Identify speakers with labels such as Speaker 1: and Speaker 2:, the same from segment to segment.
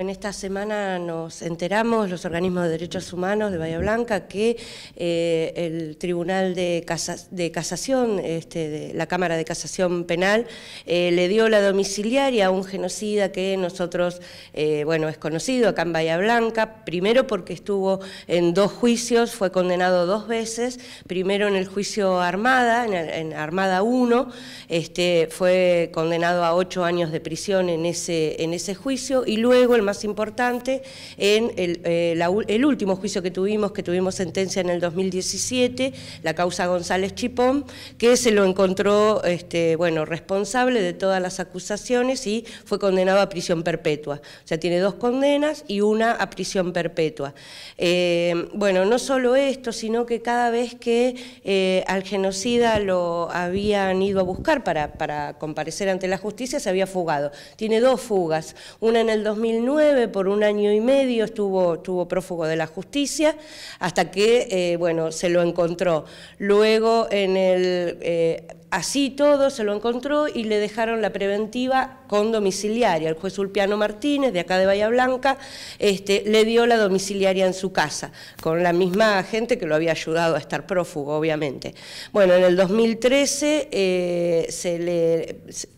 Speaker 1: En esta semana nos enteramos, los organismos de derechos humanos de Bahía Blanca, que eh, el Tribunal de, de Casación, este, la Cámara de Casación Penal, eh, le dio la domiciliaria a un genocida que nosotros, eh, bueno, es conocido acá en Bahía Blanca, primero porque estuvo en dos juicios, fue condenado dos veces, primero en el juicio Armada, en, Armada 1, este, fue condenado a ocho años de prisión en ese, en ese juicio, y luego el más importante en eh, el, último juicio que tuvimos, que tuvimos sentencia en el 2017, la causa González Chipón, que se lo encontró este, bueno, responsable de todas las acusaciones y fue condenado a prisión perpetua. O sea, tiene dos condenas y una a prisión perpetua. Eh, bueno, no solo esto, sino que cada vez que eh, al genocida lo habían ido a buscar para, para comparecer ante la justicia, se había fugado. Tiene dos fugas, una en el 2009, por un año y medio estuvo, prófugo de la justicia, hasta que, eh, bueno, se lo encontró. Luego, en el... Eh, Así todo se lo encontró y le dejaron la preventiva con domiciliaria. El juez Ulpiano Martínez, de acá de Bahía Blanca, este, le dio la domiciliaria en su casa, con la misma gente que lo había ayudado a estar prófugo, obviamente. Bueno, en el 2013 eh,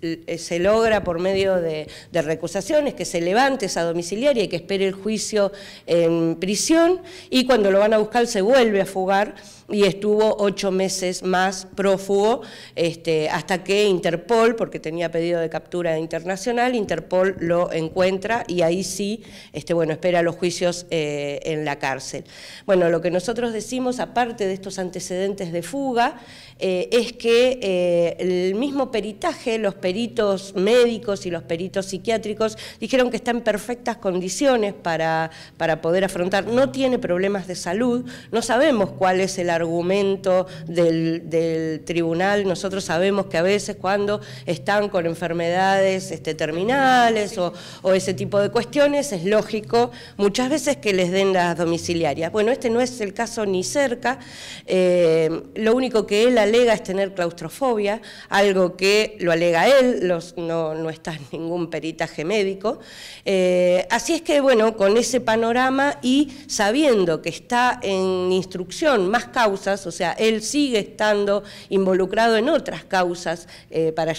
Speaker 1: eh, se, logra por medio de, recusaciones que se levante esa domiciliaria y que espere el juicio en prisión y cuando lo van a buscar se vuelve a fugar y estuvo ocho meses más prófugo. Este, hasta que Interpol, porque tenía pedido de captura internacional, Interpol lo encuentra y ahí sí, este, bueno, espera los juicios eh, en la cárcel. Bueno, lo que nosotros decimos, aparte de estos antecedentes de fuga, eh, es que eh, el mismo peritaje, los peritos médicos y los peritos psiquiátricos dijeron que está en perfectas condiciones para, para poder afrontar, no tiene problemas de salud, no sabemos cuál es el argumento del, del tribunal, nosotros sabemos que a veces cuando están con enfermedades este, terminales o, ese tipo de cuestiones, es lógico muchas veces que les den las domiciliarias. Bueno, este no es el caso ni cerca, eh, lo único que él alega es tener claustrofobia, algo que lo alega él, no, no está en ningún peritaje médico. Eh, así es que, bueno, con ese panorama y sabiendo que está en instrucción más causas, o sea, él sigue estando involucrado en otras causas eh, para,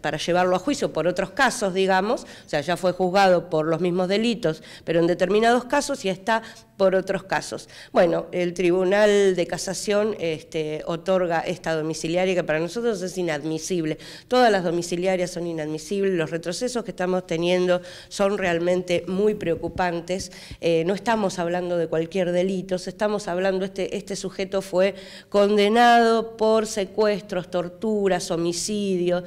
Speaker 1: para, llevarlo a juicio, por otros casos, digamos, o sea, ya fue juzgado por los mismos delitos, pero en determinados casos y está por otros casos. Bueno, el Tribunal de Casación este, otorga esta domiciliaria que para nosotros es inadmisible. Todas las domiciliarias son inadmisibles, los retrocesos que estamos teniendo son realmente muy preocupantes. Eh, no estamos hablando de cualquier delito, estamos hablando, este, este sujeto fue condenado por secuestros, torturas, torturas, homicidios,